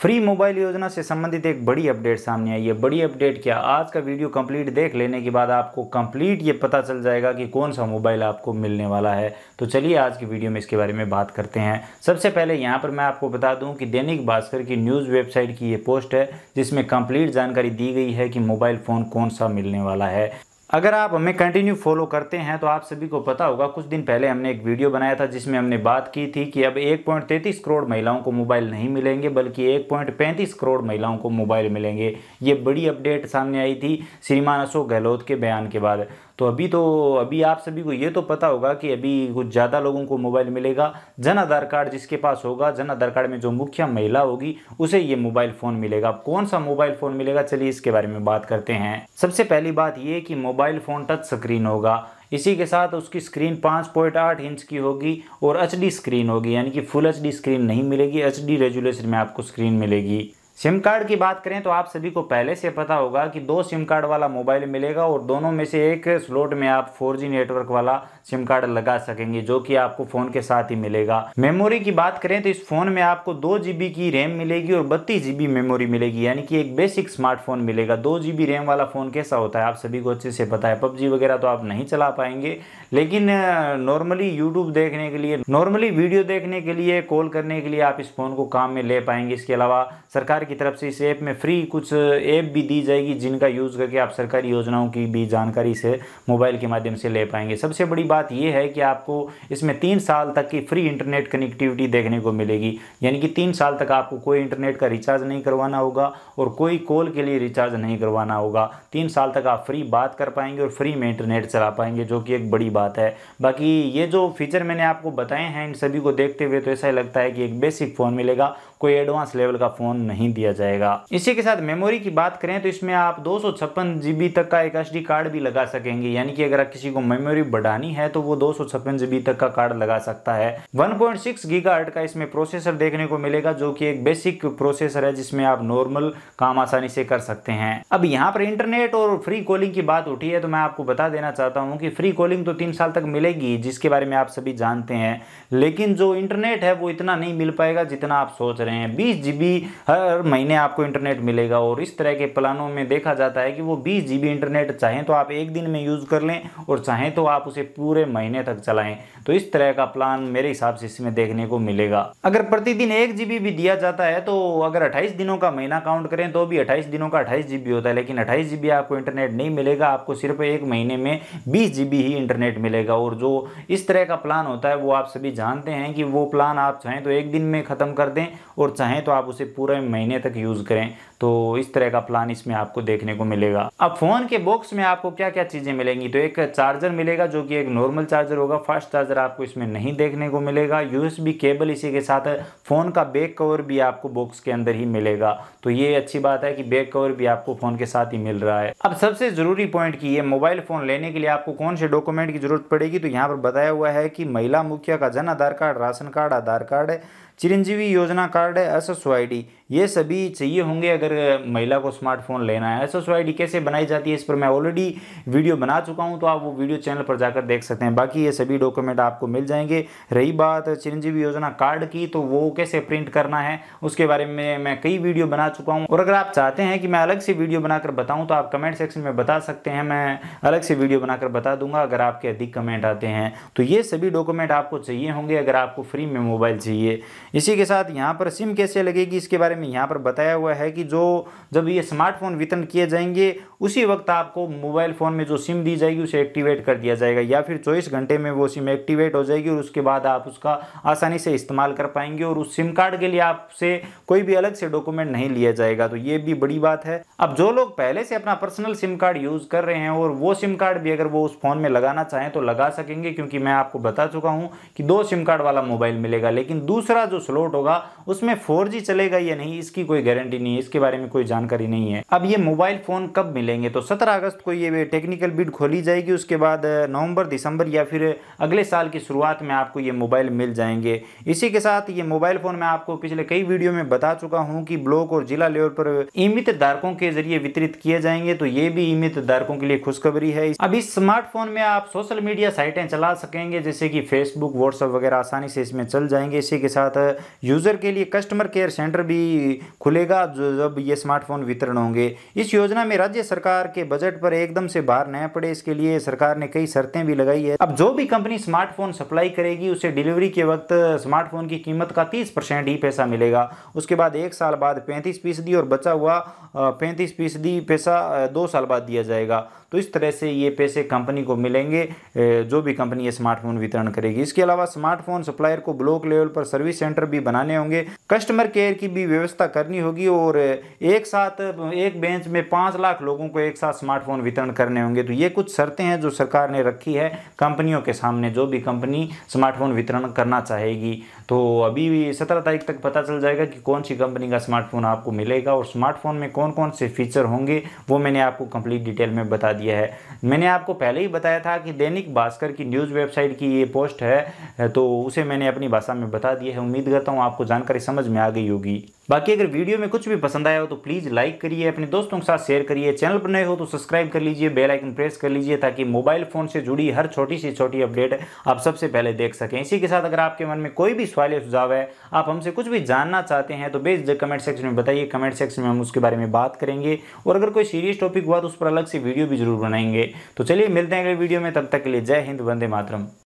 free mobile योजना से संबंधित एक बड़ी अपडेट सामने आई है बड़ी अपडेट क्या आज का वीडियो कंप्लीट देख लेने के बाद आपको कंप्लीट ये पता चल जाएगा कि कौन सा मोबाइल आपको मिलने वाला है तो चलिए आज की वीडियो में इसके बारे में बात करते हैं सबसे पहले यहाँ पर मैं आपको बता दूँ कि दैनिक भास्कर की न्यूज़ वेबसाइट की ये पोस्ट है जिसमें कंप्लीट जानकारी दी गई है कि मोबाइल फ़ोन कौन सा मिलने वाला है अगर आप हमें कंटिन्यू फॉलो करते हैं तो आप सभी को पता होगा कुछ दिन पहले हमने एक वीडियो बनाया था जिसमें हमने बात की थी कि अब 1.33 करोड़ महिलाओं को मोबाइल नहीं मिलेंगे बल्कि 1.35 करोड़ महिलाओं को मोबाइल मिलेंगे ये बड़ी अपडेट सामने आई थी श्रीमान अशोक गहलोत के बयान के बाद तो अभी तो अभी आप सभी को ये तो पता होगा कि अभी कुछ ज़्यादा लोगों को मोबाइल मिलेगा जन आधार कार्ड जिसके पास होगा जन आधार कार्ड में जो मुख्य महिला होगी उसे ये मोबाइल फ़ोन मिलेगा कौन सा मोबाइल फ़ोन मिलेगा चलिए इसके बारे में बात करते हैं सबसे पहली बात ये कि mobile mobile phone touch screen होगा इसी के साथ उसकी स्क्रीन 5.8 इंच की होगी और एच स्क्रीन होगी यानी कि फुल एच स्क्रीन नहीं मिलेगी एच रेजुलेशन में आपको स्क्रीन मिलेगी सिम कार्ड की बात करें तो आप सभी को पहले से पता होगा कि दो सिम कार्ड वाला मोबाइल मिलेगा और दोनों में से एक स्लॉट में आप 4G नेटवर्क वाला सिम कार्ड लगा सकेंगे जो कि आपको फ़ोन के साथ ही मिलेगा मेमोरी की बात करें तो इस फ़ोन में आपको दो जीबी की रैम मिलेगी और बत्तीस जीबी मेमोरी मिलेगी यानी कि एक बेसिक स्मार्टफोन मिलेगा दो जीबी रैम वाला फ़ोन कैसा होता है आप सभी को अच्छे से पता है पबजी वगैरह तो आप नहीं चला पाएंगे लेकिन नॉर्मली यूट्यूब देखने के लिए नॉर्मली वीडियो देखने के लिए कॉल करने के लिए आप इस फ़ोन को काम में ले पाएंगे इसके अलावा सरकार की तरफ से इस ऐप में फ्री कुछ ऐप भी दी जाएगी जिनका यूज़ करके आप सरकारी योजनाओं की भी जानकारी से मोबाइल के माध्यम से ले पाएंगे सबसे बड़ी बात यह है कि आपको इसमें तीन साल तक की फ्री इंटरनेट कनेक्टिविटी देखने को मिलेगी यानी कि तीन साल तक आपको कोई इंटरनेट का रिचार्ज नहीं करवाना होगा और कोई कॉल के लिए रिचार्ज नहीं करवाना होगा तीन साल तक आप फ्री बात कर पाएंगे और फ्री में इंटरनेट चला पाएंगे जो कि एक बड़ी बात है बाकी ये जो फीचर मैंने आपको बताए हैं इन सभी को देखते हुए तो ऐसा ही लगता है कि एक बेसिक फ़ोन मिलेगा कोई एडवांस लेवल का फ़ोन नहीं दिया जाएगा इसी के साथ मेमोरी की बात करें तो इसमें आप दो जीबी तक का एक एस कार्ड भी लगा सकेंगे यानी कि अगर किसी को मेमोरी बढ़ानी है तो वो दो जीबी तक का कार्ड लगा सकता है वन पॉइंट का इसमें प्रोसेसर देखने को मिलेगा जो की एक बेसिक प्रोसेसर है जिसमें आप नॉर्मल काम आसानी से कर सकते हैं अब यहाँ पर इंटरनेट और फ्री कॉलिंग की बात उठी है तो मैं आपको बता देना चाहता हूँ कि फ्री कॉलिंग तो तीन साल तक मिलेगी जिसके बारे में आप सभी जानते हैं लेकिन जो इंटरनेट है वो इतना नहीं मिल पाएगा जितना आप सोच रहे रहे हैं बीस जी हर महीने आपको इंटरनेट मिलेगा और इस तरह के प्लानों में देखा जाता है कि वो बीस जी इंटरनेट चाहें तो आप एक दिन में यूज़ कर लें और चाहें तो आप उसे पूरे महीने तक चलाएँ तो इस तरह का प्लान मेरे हिसाब से इसमें देखने को मिलेगा अगर प्रतिदिन एक जीबी भी दिया जाता है तो अगर अट्ठाईस दिनों का महीना काउंट करें तो भी अट्ठाईस दिनों का अट्ठाईस जीबी होता है लेकिन अट्ठाईस जीबी आपको इंटरनेट नहीं मिलेगा आपको सिर्फ एक महीने में बीस जीबी ही इंटरनेट मिलेगा और जो इस तरह का प्लान होता है वो आप सभी जानते हैं कि वो प्लान आप चाहें तो एक दिन में ख़त्म कर दें और चाहें तो आप उसे पूरे महीने तक यूज़ करें तो इस तरह का प्लान इसमें आपको देखने को मिलेगा अब फ़ोन के बॉक्स में आपको क्या क्या चीज़ें मिलेंगी तो एक चार्जर मिलेगा जो कि एक नॉर्मल चार्जर होगा फास्ट चार्जर आपको इसमें नहीं देखने को मिलेगा यूएसबी केबल इसी के साथ फ़ोन का बैक कवर भी आपको बॉक्स के अंदर ही मिलेगा तो ये अच्छी बात है कि बैक कवर भी आपको फ़ोन के साथ ही मिल रहा है अब सबसे ज़रूरी पॉइंट की ये मोबाइल फ़ोन लेने के लिए आपको कौन से डॉक्यूमेंट की ज़रूरत पड़ेगी तो यहाँ पर बताया हुआ है कि महिला मुखिया का Jan Aadhaar card ration card Aadhaar card Chiranjeevi Yojana card card है एस ये सभी चाहिए होंगे अगर महिला को स्मार्टफोन लेना है एस एस कैसे बनाई जाती है इस पर मैं ऑलरेडी वीडियो बना चुका हूँ तो आप वो वीडियो चैनल पर जाकर देख सकते हैं बाकी ये सभी डॉक्यूमेंट आपको मिल जाएंगे रही बात चिरंजीवी योजना कार्ड की तो वो कैसे प्रिंट करना है उसके बारे में मैं कई वीडियो बना चुका हूँ और अगर आप चाहते हैं कि मैं अलग से वीडियो बनाकर बताऊँ तो आप कमेंट सेक्शन में बता सकते हैं मैं अलग से वीडियो बनाकर बता दूंगा अगर आपके अधिक कमेंट आते हैं तो ये सभी डॉक्यूमेंट आपको चाहिए होंगे अगर आपको फ्री में मोबाइल चाहिए इसी के साथ यहाँ पर सिम कैसे लगेगी इसके बारे में यहाँ पर बताया हुआ है कि जो जब ये स्मार्टफोन वितरण किए जाएंगे उसी वक्त आपको मोबाइल फ़ोन में जो सिम दी जाएगी उसे एक्टिवेट कर दिया जाएगा या फिर चौबीस घंटे में वो सिम एक्टिवेट हो जाएगी और उसके बाद आप उसका आसानी से इस्तेमाल कर पाएंगे और उस सिम कार्ड के लिए आपसे कोई भी अलग से डॉक्यूमेंट नहीं लिया जाएगा तो ये भी बड़ी बात है अब जो लोग पहले से अपना पर्सनल सिम कार्ड यूज़ कर रहे हैं और वो सिम कार्ड भी अगर वो उस फ़ोन में लगाना चाहें तो लगा सकेंगे क्योंकि मैं आपको बता चुका हूँ कि दो सिम कार्ड वाला मोबाइल मिलेगा लेकिन दूसरा जो स्लोट होगा उसमें इसमें फोर चलेगा या नहीं इसकी कोई गारंटी नहीं है इसके बारे में कोई जानकारी नहीं है अब ये मोबाइल फोन कब मिलेंगे तो सत्रह अगस्त को ये टेक्निकल बिड खोली जाएगी उसके बाद नवंबर दिसंबर या फिर अगले साल की शुरुआत में आपको ये मोबाइल मिल जाएंगे इसी के साथ ये मोबाइल फोन मैं आपको पिछले कई वीडियो में बता चुका हूँ कि ब्लॉक और जिला लेवल पर इमित धारकों के जरिए वितरित किए जाएंगे तो ये भी इमित धारकों के लिए खुशखबरी है अब इस स्मार्टफोन में आप सोशल मीडिया साइटें चला सकेंगे जैसे कि फेसबुक व्हाट्सएप वगैरह आसानी से इसमें चल जाएंगे इसी के साथ यूजर के लिए कस्टमर केयर सेंटर भी खुलेगा जो जब ये स्मार्टफोन वितरण होंगे इस योजना में राज्य सरकार के बजट पर एकदम से बाहर न पड़े इसके लिए सरकार ने कई शर्तें भी लगाई है अब जो भी कंपनी स्मार्टफोन सप्लाई करेगी उसे डिलीवरी के वक्त स्मार्टफोन की कीमत का तीस परसेंट ही पैसा मिलेगा उसके बाद एक साल बाद पैंतीस फीसदी और बचा हुआ पैंतीस फीसदी पैसा दो साल बाद दिया जाएगा तो इस तरह से ये पैसे कंपनी को मिलेंगे जो भी कंपनी ये स्मार्टफोन वितरण करेगी इसके अलावा स्मार्टफोन सप्लायर को ब्लॉक लेवल पर सर्विस सेंटर भी बनाने होंगे कस्टमर केयर की भी व्यवस्था करनी होगी और एक साथ एक बेंच में पाँच लाख लोगों को एक साथ स्मार्टफोन वितरण करने होंगे तो ये कुछ शर्तें हैं जो सरकार ने रखी है कंपनियों के सामने जो भी कंपनी स्मार्टफोन वितरण करना चाहेगी तो अभी भी सत्रह तारीख तक पता चल जाएगा कि कौन सी कंपनी का स्मार्टफोन आपको मिलेगा और स्मार्टफोन में कौन कौन से फीचर होंगे वो मैंने आपको कंप्लीट डिटेल में बता दिया है मैंने आपको पहले ही बताया था कि दैनिक भास्कर की न्यूज़ वेबसाइट की ये पोस्ट है तो उसे मैंने अपनी भाषा में बता दिया है उम्मीद करता हूँ आपको जानकारी समझ समझ में आ गई होगी बाकी अगर वीडियो में कुछ भी पसंद आया हो तो प्लीज़ लाइक करिए अपने दोस्तों के साथ शेयर करिए चैनल पर नए हो तो सब्सक्राइब कर लीजिए बेल आइकन प्रेस कर लीजिए ताकि मोबाइल फ़ोन से जुड़ी हर छोटी सी छोटी अपडेट आप सबसे पहले देख सकें इसी के साथ अगर आपके मन में कोई भी सवाल या सुझाव है आप हमसे कुछ भी जानना चाहते हैं तो बेस्ट कमेंट सेक्शन में बताइए कमेंट सेक्शन में हम उसके बारे में बात करेंगे और अगर कोई सीरियस टॉपिक हुआ तो उस पर अलग से वीडियो भी जरूर बनाएंगे तो चलिए मिलते हैं अगले वीडियो में तब तक के लिए जय हिंद वंदे मातरम